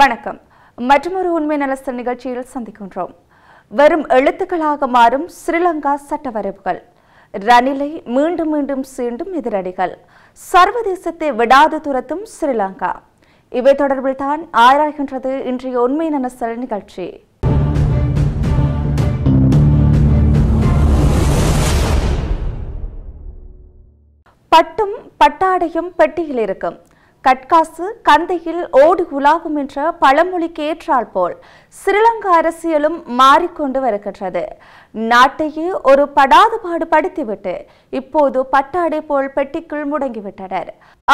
வணக்கம் மற்றொரு உண்மை நலச நிகழ்ச்சியில் சந்திக்கின்றோம் வரும் எழுத்துக்களாக மாறும் ஸ்ரீலங்கா சட்டவரைவுகள் ரணிலை மீண்டும் மீண்டும் சீண்டும் எதிரடிகள் சர்வதேசத்தை விடாது துரத்தும் ஸ்ரீலங்கா இவை தொடர்பில் தான் ஆராய்கின்றது இன்றைய உண்மை நலசல் நிகழ்ச்சி பட்டும் பட்டாடையும் பெட்டியில் இருக்கும் கட்காசு கந்தையில் ஓடி உலாகும் என்ற ஏற்றால் போல் ஸ்ரீலங்கா அரசியலும் மாறிக்கொண்டு வருகின்றது நாட்டையே ஒரு படாதுபாடு படுத்திவிட்டு இப்போது பட்டாடை போல் பெட்டிக்குள் முடங்கிவிட்டனர்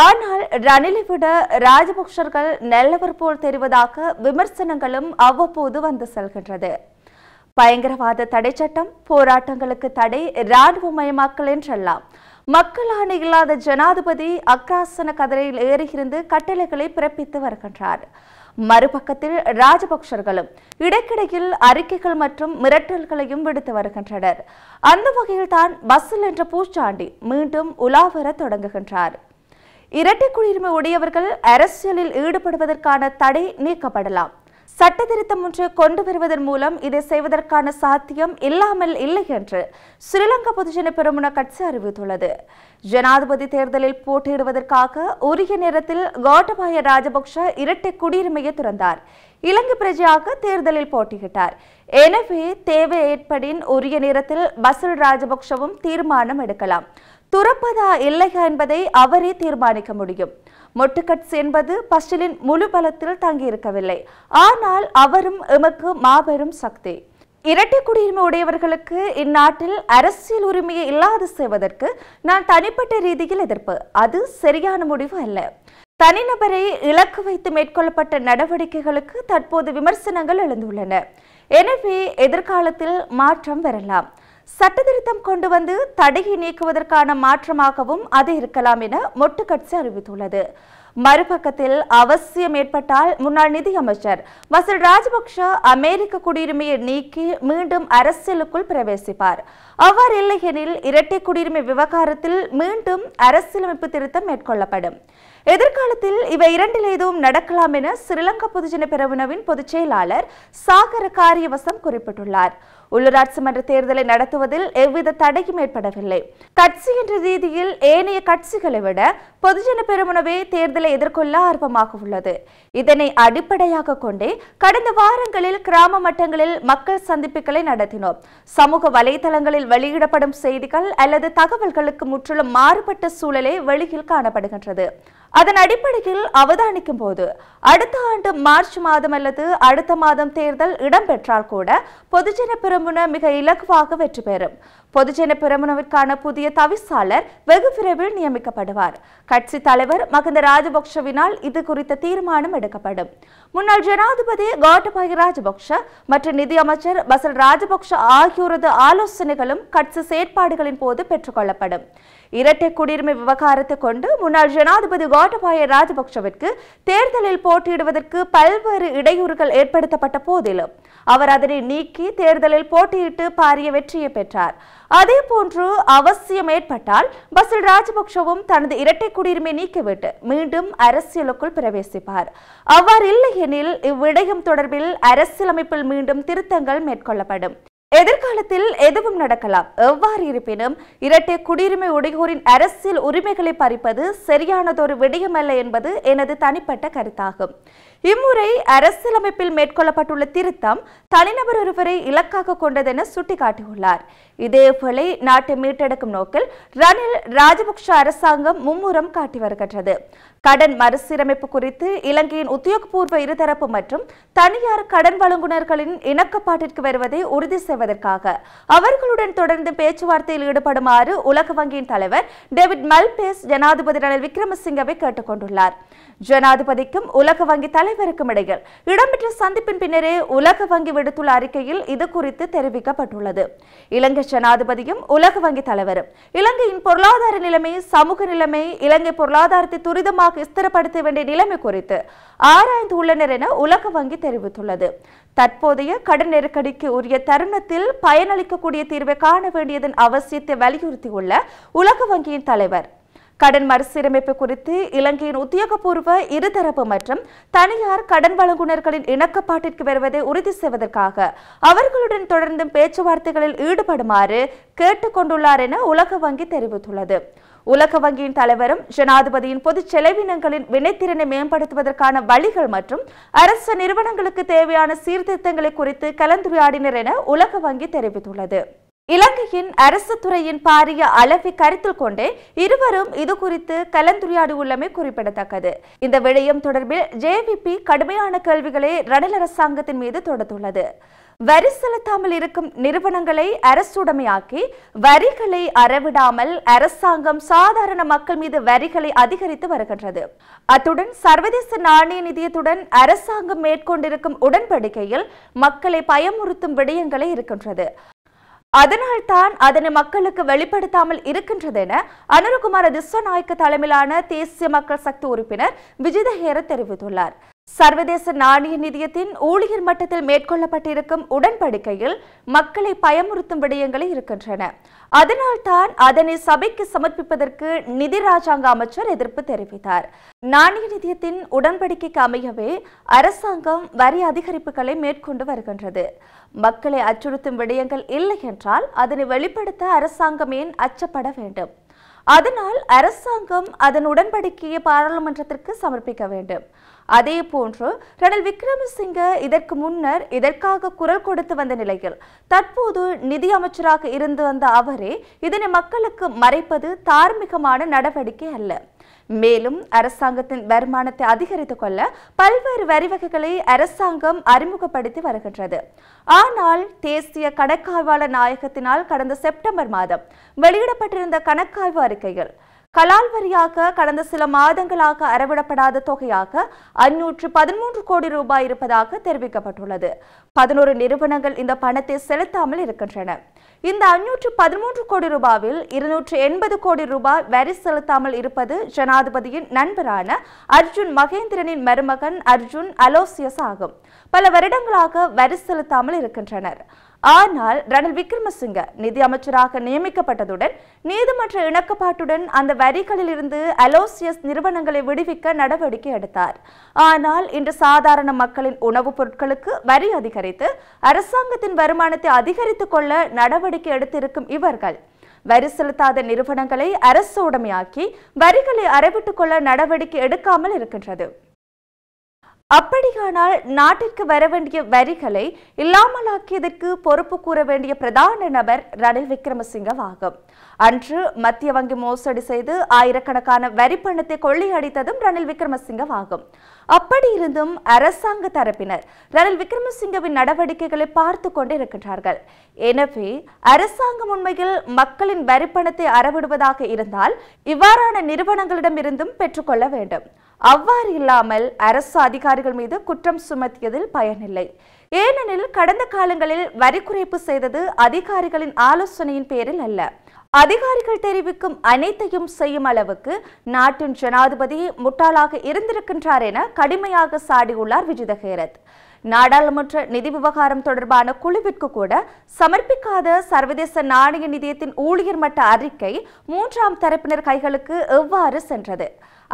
ஆனால் ரணிலை விட ராஜபக்சர்கள் நல்லவர் போல் தெரிவதாக விமர்சனங்களும் அவ்வப்போது வந்து செல்கின்றது பயங்கரவாத தடை சட்டம் போராட்டங்களுக்கு தடை இராணுவமயமாக்கல் என்றெல்லாம் மக்களான இல்லாத ஜனாதிபதி அக்ராசன கதிரையில் ஏறியிருந்து கட்டளைகளை பிறப்பித்து வருகின்றார் மறுபக்கத்தில் ராஜபக்சர்களும் இடைக்கிடையில் அறிக்கைகள் மற்றும் மிரட்டல்களையும் விடுத்து வருகின்றனர் அந்த வகையில் தான் பஸ்ஸில் என்ற பூச்சாண்டி மீண்டும் உலாவர தொடங்குகின்றார் இரட்டை குடியுரிமை உடையவர்கள் அரசியலில் ஈடுபடுவதற்கான தடை நீக்கப்படலாம் சட்ட திருத்தம் ஒன்று கொண்டு வருவதன் மூலம் இதை செய்வதற்கான சாத்தியம் இல்லாமல் இல்லை என்று ஸ்ரீலங்கா பொதுஜன பெருமுன கட்சி அறிவித்துள்ளது ஜனாதிபதி தேர்தலில் போட்டியிடுவதற்காக உரிய நேரத்தில் கோட்டபாய ராஜபக்ஷ இரட்டை குடியுரிமையை துறந்தார் இலங்கை பிரஜையாக தேர்தலில் போட்டியிட்டார் எனவே தேவை ஏற்படின் உரிய நேரத்தில் பசுல் ராஜபக்ஷவும் தீர்மானம் எடுக்கலாம் துறப்பதா இல்லையா என்பதை அவரே தீர்மானிக்க முடியும் மொட்டுக்கட்ஸ் என்பது பஸ்டிலின் முழு பலத்தில் தங்கியிருக்கவில்லை ஆனால் அவரும் எமக்கு மாபெரும் சக்தி இரட்டை குடியுரிமை உடையவர்களுக்கு இந்நாட்டில் அரசியல் உரிமையை இல்லாது செய்வதற்கு நான் தனிப்பட்ட ரீதியில் எதிர்ப்பு அது சரியான முடிவு அல்ல தனிநபரை இலக்கு வைத்து மேற்கொள்ளப்பட்ட நடவடிக்கைகளுக்கு தற்போது விமர்சனங்கள் எழுந்துள்ளன எனவே எதிர்காலத்தில் மாற்றம் வரலாம் சட்டத்திருத்தம் கொண்டு வந்து தடையை நீக்குவதற்கான மாற்றமாகவும் அது இருக்கலாம் என மொட்டுக்கட்சி அறிவித்துள்ளது மறுபக்கத்தில் அவசியம் ஏற்பட்டால் முன்னாள் நிதியமைச்சர் வசல் ராஜபக்ஷ அமெரிக்க குடியுரிமையை நீக்கி மீண்டும் அரசியலுக்குள் பிரவேசிப்பார் அவ்வாறு இல்லையெனில் இரட்டை குடியுரிமை விவகாரத்தில் மீண்டும் அரசியலமைப்பு திருத்தம் மேற்கொள்ளப்படும் எதிர்காலத்தில் இவை இரண்டில் எதுவும் நடக்கலாம் என ஸ்ரீலங்கா பொதுஜன பெரவுனவின் பொதுச் செயலாளர் சாகர காரியவசம் குறிப்பிட்டுள்ளார் உள்ளூராட்சி மன்ற தேர்தலை நடத்துவதில் எவ்வித தடையும் ஏற்படவில்லை கட்சி என்ற ரீதியில் ஏனைய கட்சிகளை விட பொதுஜன பெருமுனவே தேர்தலை எதிர்கொள்ள ஆர்வமாக உள்ளது இதனை அடிப்படையாக கொண்டே கடந்த வாரங்களில் கிராம மட்டங்களில் மக்கள் சந்திப்புகளை நடத்தினோம் சமூக வலைதளங்களில் வெளியிடப்படும் செய்திகள் அல்லது தகவல்களுக்கு முற்றிலும் மாறுபட்ட சூழலே வெளியில் காணப்படுகின்றது அதன் அடிப்படையில் அவதானிக்கும் போது அடுத்த ஆண்டு மார்ச் மாதம் அல்லது அடுத்த மாதம் தேர்தல் இடம்பெற்றால் கூட பொதுஜன பிரமுன மிக இலகுவாக வெற்றி பெறும் பொதுஜன பிரமுனவிற்கான புதிய தவிசாளர் வெகு விரைவில் நியமிக்கப்படுவார் கட்சி தலைவர் மகிந்த ராஜபக்சவினால் இது குறித்த தீர்மானம் எடுக்கப்படும் முன்னாள் ஜனாதிபதி கோட்டபாய ராஜபக்ஷ மற்றும் நிதியமைச்சர் பசல் ராஜபக்ஷ ஆகியோரது ஆலோசனைகளும் கட்சி செயற்பாடுகளின் போது பெற்றுக்கொள்ளப்படும் இரட்டை குடியுரிமை விவகாரத்தை கொண்டு முன்னாள் ஜனாதிபதி கோட்டபாய ராஜபக்ஷவிற்கு தேர்தலில் போட்டியிடுவதற்கு பல்வேறு இடையூறுகள் ஏற்படுத்தப்பட்ட போதிலும் அவர் அதனை நீக்கி தேர்தலில் போட்டியிட்டு பாரிய வெற்றியை பெற்றார் அதே போன்று அவசியம் ஏற்பட்டால் பசில் ராஜபக்ஷவும் தனது இரட்டை குடியுரிமை நீக்கிவிட்டு மீண்டும் அரசியலுக்குள் பிரவேசிப்பார் அவ்வாறு இல்லை எனில் இவ்விடயம் தொடர்பில் அரசியலமைப்பில் மீண்டும் திருத்தங்கள் மேற்கொள்ளப்படும் எதிர்காலத்தில் எதுவும் நடக்கலாம் எவ்வாறு இருப்பினும் இரட்டை குடியுரிமை உடையோரின் அரசியல் உரிமைகளை பறிப்பது சரியானதொரு விடயமல்ல என்பது எனது தனிப்பட்ட கருத்தாகும் இம்முறை அரசியலமைப்பில் மேற்கொள்ளப்பட்டுள்ள திருத்தம் தனிநபர் ஒருவரை இலக்காக கொண்டதென சுட்டிக்காட்டியுள்ளார் இதேவேளை நாட்டை மீட்டெடுக்கும் நோக்கில் ரணில் ராஜபக்ஷ அரசாங்கம் மும்முரம் காட்டி வருகின்றது கடன் மறுசீரமைப்பு குறித்து இலங்கையின் உத்தியோகபூர்வ இருதரப்பு மற்றும் தனியார் கடன் வழங்குநர்களின் இணக்கப்பாட்டிற்கு வருவதை உறுதி செய்வதற்காக அவர்களுடன் தொடர்ந்து பேச்சுவார்த்தையில் ஈடுபடுமாறு உலக வங்கியின் தலைவர் டேவிட் மல்பேஸ் ஜனாதிபதி ரணில் விக்ரமசிங்கவை கேட்டுக்கொண்டுள்ளார் ஜனாதிபதிக்கும் உலக வங்கி தலைவர் அனைவருக்கும் இடையில் இடம்பெற்ற சந்திப்பின் பின்னரே உலக வங்கி விடுத்துள்ள அறிக்கையில் இது குறித்து தெரிவிக்கப்பட்டுள்ளது இலங்கை ஜனாதிபதியும் உலக வங்கி தலைவரும் இலங்கையின் பொருளாதார நிலைமை சமூக நிலைமை இலங்கை பொருளாதாரத்தை துரிதமாக ஸ்திரப்படுத்த வேண்டிய நிலைமை குறித்து ஆராய்ந்து உள்ளனர் என உலக வங்கி தெரிவித்துள்ளது தற்போதைய கடன் நெருக்கடிக்கு உரிய தருணத்தில் பயனளிக்கக்கூடிய தீர்வை காண வேண்டியதன் அவசியத்தை வலியுறுத்தியுள்ள உலக வங்கியின் தலைவர் கடன் மறுசீரமைப்பு குறித்து இலங்கையின் உத்தியோகபூர்வ இருதரப்பு மற்றும் தனியார் கடன் வழங்குநர்களின் இணக்கப்பாட்டிற்கு வருவதை உறுதி செய்வதற்காக அவர்களுடன் தொடர்ந்தும் பேச்சுவார்த்தைகளில் ஈடுபடுமாறு கேட்டுக்கொண்டுள்ளார் என உலக வங்கி தெரிவித்துள்ளது உலக வங்கியின் தலைவரும் ஜனாதிபதியின் பொது செலவினங்களின் வினைத்திறனை மேம்படுத்துவதற்கான வழிகள் மற்றும் அரசு நிறுவனங்களுக்கு தேவையான சீர்திருத்தங்களை குறித்து கலந்துரையாடினர் என உலக வங்கி தெரிவித்துள்ளது இலங்கையின் அரசு துறையின் பாரிய அளவை கருத்தில் கொண்டே இருவரும் இது குறித்து கலந்துரையாடியுள்ளமை குறிப்பிடத்தக்கது இந்த விடயம் தொடர்பில் ஜேவிபி கடுமையான கேள்விகளை ரணில் அரசாங்கத்தின் மீது தொடுத்துள்ளது வரி செலுத்தாமல் இருக்கும் நிறுவனங்களை அரசுடைமையாக்கி வரிகளை அறவிடாமல் அரசாங்கம் சாதாரண மக்கள் மீது வரிகளை அதிகரித்து வருகின்றது அத்துடன் சர்வதேச நாணய நிதியத்துடன் அரசாங்கம் மேற்கொண்டிருக்கும் உடன்படிக்கையில் மக்களை பயமுறுத்தும் விடயங்களே இருக்கின்றது அதனால்தான் அதனை மக்களுக்கு வெளிப்படுத்தாமல் இருக்கின்றது என அனுரகுமார நாயக்க தலைமையிலான தேசிய மக்கள் சக்தி உறுப்பினர் விஜிதஹேர தெரிவித்துள்ளார் சர்வதேச நாணய நிதியத்தின் ஊழியர் மட்டத்தில் மேற்கொள்ளப்பட்டிருக்கும் உடன்படிக்கையில் மக்களை பயமுறுத்தும் விடயங்களை இருக்கின்றன அதனால்தான் அதனை சபைக்கு சமர்ப்பிப்பதற்கு நிதி ராஜாங்க அமைச்சர் எதிர்ப்பு தெரிவித்தார் நாணய நிதியத்தின் உடன்படிக்கைக்கு அமையவே அரசாங்கம் வரி அதிகரிப்புகளை மேற்கொண்டு வருகின்றது மக்களை அச்சுறுத்தும் விடயங்கள் இல்லை என்றால் அதனை வெளிப்படுத்த அரசாங்கம் ஏன் அச்சப்பட வேண்டும் அதனால் அரசாங்கம் அதன் உடன்படிக்கையை பாராளுமன்றத்திற்கு சமர்ப்பிக்க வேண்டும் அதே போன்று ரணில் விக்ரமசிங்க இதற்கு முன்னர் இதற்காக குரல் கொடுத்து வந்த நிலையில் தற்போது நிதி அமைச்சராக இருந்து வந்த அவரே இதனை மக்களுக்கு மறைப்பது தார்மீகமான நடவடிக்கை அல்ல மேலும் அரசாங்கத்தின் வருமானத்தை அதிகரித்துக் கொள்ள பல்வேறு வரி வகைகளை அரசாங்கம் அறிமுகப்படுத்தி வருகின்றது ஆனால் தேசிய கணக்காய்வாளர் நாயகத்தினால் கடந்த செப்டம்பர் மாதம் வெளியிடப்பட்டிருந்த கணக்காய்வு அறிக்கைகள் கலால் வரியாக கடந்த சில மாதங்களாக அறவிடப்படாத தொகையாக அஞ்சூற்று பதிமூன்று கோடி ரூபாய் இருப்பதாக தெரிவிக்கப்பட்டுள்ளது பதினோரு நிறுவனங்கள் இந்த பணத்தை செலுத்தாமல் இருக்கின்றன இந்த அஞ்சூற்று பதிமூன்று கோடி ரூபாவில் இருநூற்று எண்பது கோடி ரூபாய் வரி செலுத்தாமல் இருப்பது ஜனாதிபதியின் நண்பரான அர்ஜுன் மகேந்திரனின் மருமகன் அர்ஜுன் அலோசியஸ் ஆகும் பல வருடங்களாக வரி செலுத்தாமல் இருக்கின்றனர் ஆனால் ரணில் விக்ரமசிங்க நிதி அமைச்சராக நியமிக்கப்பட்டதுடன் நீதிமன்ற இணக்கப்பாட்டுடன் அந்த வரிகளில் இருந்து அலோசியஸ் நிறுவனங்களை விடுவிக்க நடவடிக்கை எடுத்தார் ஆனால் இன்று சாதாரண மக்களின் உணவுப் பொருட்களுக்கு வரி அதிகரித்து அரசாங்கத்தின் வருமானத்தை அதிகரித்துக் கொள்ள நடவடிக்கை எடுத்திருக்கும் இவர்கள் வரி செலுத்தாத நிறுவனங்களை அரசு உடமையாக்கி வரிகளை அறவிட்டுக் கொள்ள நடவடிக்கை எடுக்காமல் இருக்கின்றது அப்படியானால் நாட்டிற்கு வர வேண்டிய வரிகளை இல்லாமலாக்கியதற்கு பொறுப்பு கூற வேண்டிய பிரதான நபர் ரணில் விக்ரமசிங்கவாகும் அன்று மத்திய வங்கி மோசடி செய்து ஆயிரக்கணக்கான வரி பணத்தை கொள்ளையடித்ததும் ரணில் விக்ரமசிங்கவாகும் அப்படி இருந்தும் அரசாங்க தரப்பினர் ரணில் விக்ரமசிங்கவின் நடவடிக்கைகளை பார்த்து கொண்டிருக்கின்றார்கள் எனவே அரசாங்கம் உண்மையில் மக்களின் வரி பணத்தை அறவிடுவதாக இருந்தால் இவ்வாறான நிறுவனங்களிடமிருந்தும் பெற்றுக்கொள்ள வேண்டும் அவ்வாறு இல்லாமல் அரசு அதிகாரிகள் மீது குற்றம் சுமத்தியதில் பயனில்லை ஏனெனில் கடந்த காலங்களில் வரி குறைப்பு செய்தது அதிகாரிகளின் ஆலோசனையின் பேரில் அல்ல அதிகாரிகள் தெரிவிக்கும் அனைத்தையும் செய்யும் அளவுக்கு நாட்டின் ஜனாதிபதி முட்டாளாக இருந்திருக்கின்றார் என கடுமையாக சாடியுள்ளார் விஜிதகேரத் நாடாளுமன்ற நிதி விவகாரம் தொடர்பான குழுவிற்கு கூட சமர்ப்பிக்காத சர்வதேச நாணய நிதியத்தின் ஊழியர் மட்ட அறிக்கை மூன்றாம் தரப்பினர் கைகளுக்கு எவ்வாறு சென்றது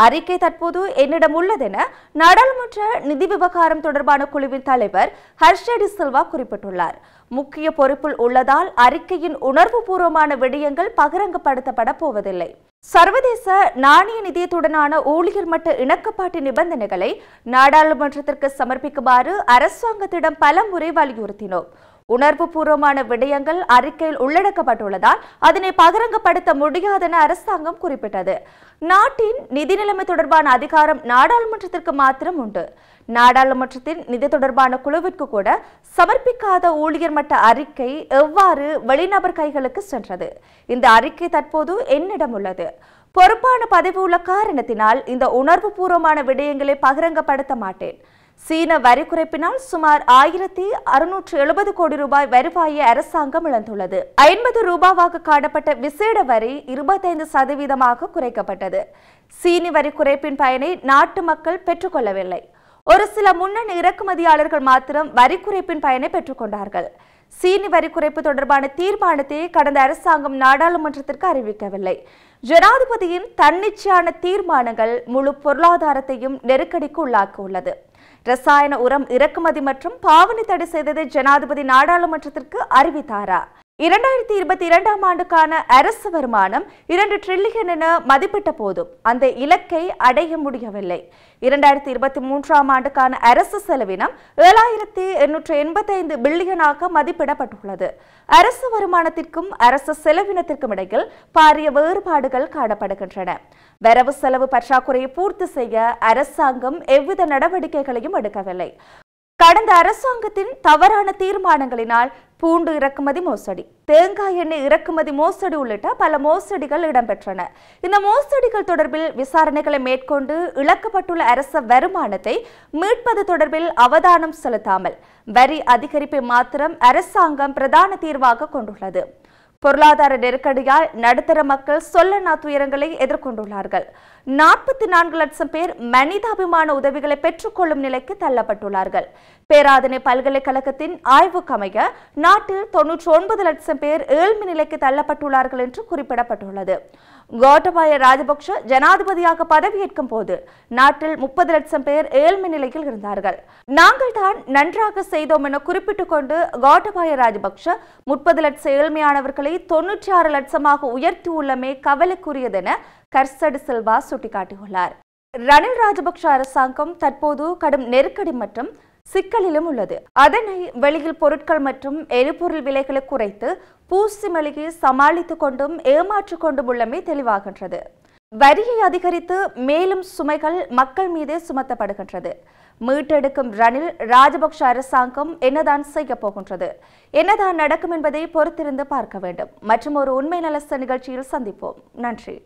அறிக்கை தற்போது என்னிடம் உள்ளதென நாடாளுமன்ற நிதி விவகாரம் தொடர்பான குழுவின் தலைவர் ஹர்ஷடி சில்வா குறிப்பிட்டுள்ளார் முக்கிய பொறுப்பில் உள்ளதால் அறிக்கையின் உணர்வுபூர்வமான விடயங்கள் பகிரங்கப்படுத்தப்பட போவதில்லை சர்வதேச நாணய நிதியத்துடனான ஊழியர் மட்ட இணக்கப்பாட்டு நிபந்தனைகளை நாடாளுமன்றத்திற்கு சமர்ப்பிக்குமாறு அரசாங்கத்திடம் பல முறை வலியுறுத்தினோம் உணர்வுபூர்வமான விடயங்கள் அறிக்கையில் உள்ளடக்கப்பட்டுள்ளதால் அதனை பகிரங்கப்படுத்த முடியாதென அரசாங்கம் குறிப்பிட்டது நாட்டின் நிதி நிலைமை தொடர்பான அதிகாரம் நாடாளுமன்றத்திற்கு மாத்திரம் உண்டு நாடாளுமன்றத்தின் நிதி தொடர்பான குழுவிற்கு கூட சமர்ப்பிக்காத ஊழியர் மட்ட அறிக்கை எவ்வாறு வெளிநபர் கைகளுக்கு சென்றது இந்த அறிக்கை தற்போது என்னிடம் உள்ளது பொறுப்பான பதவி உள்ள காரணத்தினால் இந்த உணர்வுபூர்வமான விடயங்களை பகிரங்கப்படுத்த மாட்டேன் சீன வரி குறைப்பினால் சுமார் ஆயிரத்தி அறுநூற்று எழுபது கோடி ரூபாய் வருவாயை அரசாங்கம் இழந்துள்ளது ஐம்பது ரூபாவாக காணப்பட்ட விசேட வரி இருபத்தைந்து சதவீதமாக குறைக்கப்பட்டது சீனி வரி குறைப்பின் பயனை நாட்டு மக்கள் பெற்றுக்கொள்ளவில்லை ஒரு சில முன்னணி இறக்குமதியாளர்கள் மாத்திரம் வரி குறைப்பின் பயனை பெற்றுக்கொண்டார்கள் சீனி வரி குறைப்பு தொடர்பான தீர்மானத்தை கடந்த அரசாங்கம் நாடாளுமன்றத்திற்கு அறிவிக்கவில்லை ஜனாதிபதியின் தன்னிச்சையான தீர்மானங்கள் முழு பொருளாதாரத்தையும் நெருக்கடிக்கு உள்ளாக்கியுள்ளது ரசாயன உரம் இறக்குமதி மற்றும் பாவனை தடை செய்ததை ஜனாதிபதி நாடாளுமன்றத்திற்கு அறிவித்தாரா இரண்டாயிரத்தி இருபத்தி இரண்டாம் ஆண்டுக்கான அரசு வருமானம் இரண்டு டிரில்லியன் என மதிப்பிட்ட போதும் அந்த இலக்கை அடைய முடியவில்லை இரண்டாயிரத்தி இருபத்தி மூன்றாம் ஆண்டுக்கான அரசு செலவினம் ஏழாயிரத்தி எண்ணூற்று எண்பத்தி ஐந்து பில்லியனாக மதிப்பிடப்பட்டுள்ளது அரசு வருமானத்திற்கும் அரசு செலவினத்திற்கும் இடையில் பாரிய வேறுபாடுகள் காணப்படுகின்றன வரவு செலவு பற்றாக்குறையை பூர்த்தி செய்ய அரசாங்கம் எவ்வித நடவடிக்கைகளையும் எடுக்கவில்லை கடந்த அரசாங்கத்தின் தவறான தீர்மானங்களினால் பூண்டு இறக்குமதி மோசடி தேங்காய் எண்ணெய் இறக்குமதி மோசடி உள்ளிட்ட பல மோசடிகள் இடம்பெற்றன இந்த மோசடிகள் தொடர்பில் விசாரணைகளை மேற்கொண்டு இழக்கப்பட்டுள்ள அரச வருமானத்தை மீட்பது தொடர்பில் அவதானம் செலுத்தாமல் வரி அதிகரிப்பை மாத்திரம் அரசாங்கம் பிரதான தீர்வாக கொண்டுள்ளது பொருளாதார நெருக்கடியால் நடுத்தர மக்கள் சொல்ல துயரங்களை எதிர்கொண்டுள்ளார்கள் நாற்பத்தி நான்கு லட்சம் பேர் மனிதாபிமான உதவிகளை பெற்றுக்கொள்ளும் நிலைக்கு தள்ளப்பட்டுள்ளார்கள் பேராதனை பல்கலைக்கழகத்தின் ஆய்வுக்கமைய நாட்டில் தொன்னூற்றி ஒன்பது லட்சம் பேர் ஏழ்மை நிலைக்கு தள்ளப்பட்டுள்ளார்கள் என்று குறிப்பிடப்பட்டுள்ளது கோட்டபாய ராஜபக்ஷ ஜனாதிபதியாக பதவியேற்கும் போது நாட்டில் முப்பது லட்சம் பேர் ஏழ்மை நிலையில் இருந்தார்கள் நாங்கள் தான் நன்றாக செய்தோம் என குறிப்பிட்டுக் கொண்டு கோட்டபாய ராஜபக்ஷ முப்பது லட்சம் ஏழ்மையானவர்களை தொன்னூற்றி ஆறு லட்சமாக உயர்த்தியுள்ளமே கவலைக்குரியதென கர்சடு செல்வா சுட்டிக்காட்டியுள்ளார் ரணில் ராஜபக்ஷ அரசாங்கம் தற்போது கடும் நெருக்கடி மற்றும் சிக்கலிலும் உள்ளது அதனை வெளியில் பொருட்கள் மற்றும் எரிபொருள் விலைகளை குறைத்து பூசி மளிகை சமாளித்துக் கொண்டும் ஏமாற்றிக் கொண்டும் உள்ளமை தெளிவாகின்றது வரியை அதிகரித்து மேலும் சுமைகள் மக்கள் மீதே சுமத்தப்படுகின்றது மீட்டெடுக்கும் ரணில் ராஜபக்ஷ அரசாங்கம் என்னதான் செய்ய போகின்றது என்னதான் நடக்கும் என்பதை பொறுத்திருந்து பார்க்க வேண்டும் மற்றும் ஒரு உண்மை நலச நிகழ்ச்சியில் சந்திப்போம் நன்றி